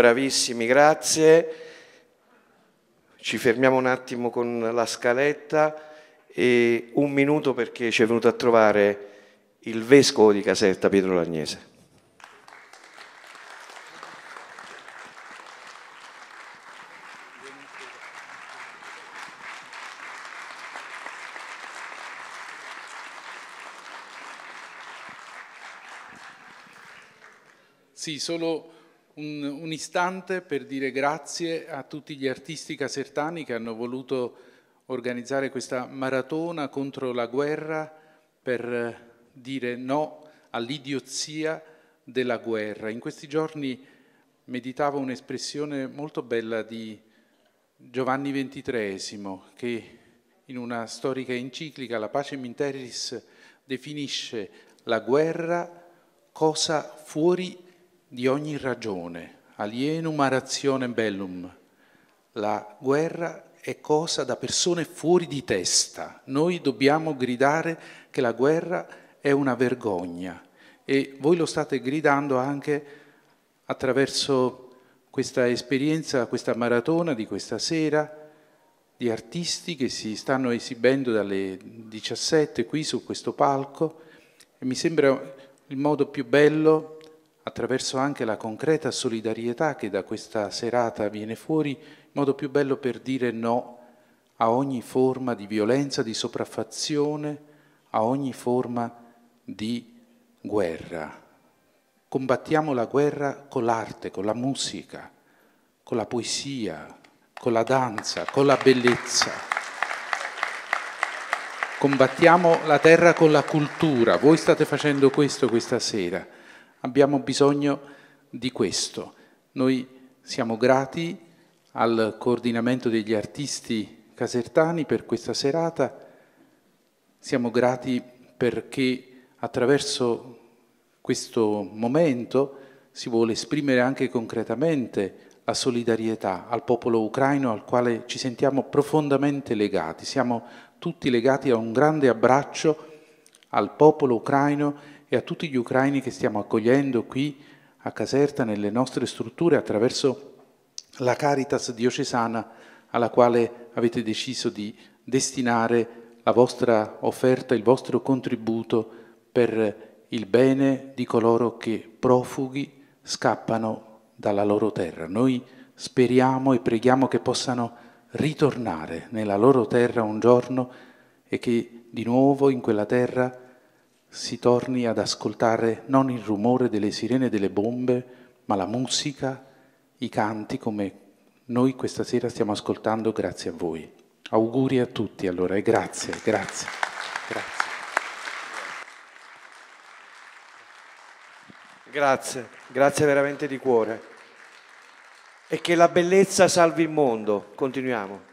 Bravissimi, grazie. Ci fermiamo un attimo con la scaletta e un minuto perché ci è venuto a trovare il vescovo di Caserta, Pietro Lagnese. Sì, solo un, un istante per dire grazie a tutti gli artisti casertani che hanno voluto organizzare questa maratona contro la guerra per eh, dire no all'idiozia della guerra. In questi giorni meditavo un'espressione molto bella di Giovanni XXIII che in una storica enciclica, La Pace Minteris, definisce la guerra cosa fuori di ogni ragione, alienum a razione bellum. La guerra è cosa da persone fuori di testa. Noi dobbiamo gridare che la guerra è una vergogna e voi lo state gridando anche attraverso questa esperienza, questa maratona di questa sera di artisti che si stanno esibendo dalle 17 qui su questo palco e mi sembra il modo più bello attraverso anche la concreta solidarietà che da questa serata viene fuori, il modo più bello per dire no a ogni forma di violenza, di sopraffazione, a ogni forma di guerra. Combattiamo la guerra con l'arte, con la musica, con la poesia, con la danza, con la bellezza. Combattiamo la terra con la cultura. Voi state facendo questo questa sera. Abbiamo bisogno di questo. Noi siamo grati al coordinamento degli artisti casertani per questa serata, siamo grati perché attraverso questo momento si vuole esprimere anche concretamente la solidarietà al popolo ucraino al quale ci sentiamo profondamente legati. Siamo tutti legati a un grande abbraccio al popolo ucraino e a tutti gli ucraini che stiamo accogliendo qui a Caserta nelle nostre strutture attraverso la Caritas diocesana alla quale avete deciso di destinare la vostra offerta, il vostro contributo per il bene di coloro che profughi scappano dalla loro terra. Noi speriamo e preghiamo che possano ritornare nella loro terra un giorno e che di nuovo in quella terra si torni ad ascoltare non il rumore delle sirene e delle bombe, ma la musica, i canti come noi questa sera stiamo ascoltando grazie a voi. Auguri a tutti allora e grazie, grazie, grazie. Grazie, grazie veramente di cuore. E che la bellezza salvi il mondo. Continuiamo.